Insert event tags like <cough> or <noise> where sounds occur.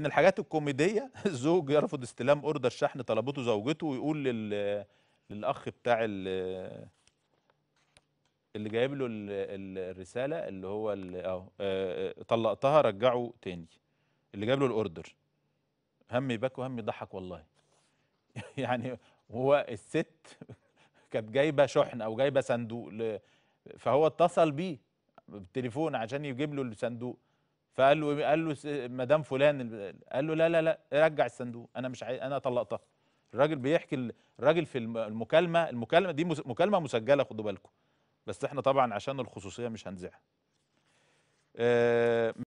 من الحاجات الكوميديه <laughs> زوج يرفض استلام اوردر شحن طلبته زوجته ويقول لل للاخ بتاع ال اللي جايب له الرساله اللي هو آه،, أه... طلقتها رجعه تاني اللي جايب له الاوردر هم يبكي وهم يضحك والله <laughs> يعني هو الست كانت جايبه شحن او جايبه صندوق فهو اتصل بيه بالتليفون عشان يجيب له الصندوق فقال له إيه؟ قال له مدام فلان قال له لا لا لا رجع الصندوق انا مش عايز انا طلقتها الراجل بيحكي الراجل في المكالمه المكالمه دي مكالمه مسجله خدوا بالكم بس احنا طبعا عشان الخصوصيه مش هنزعها آه،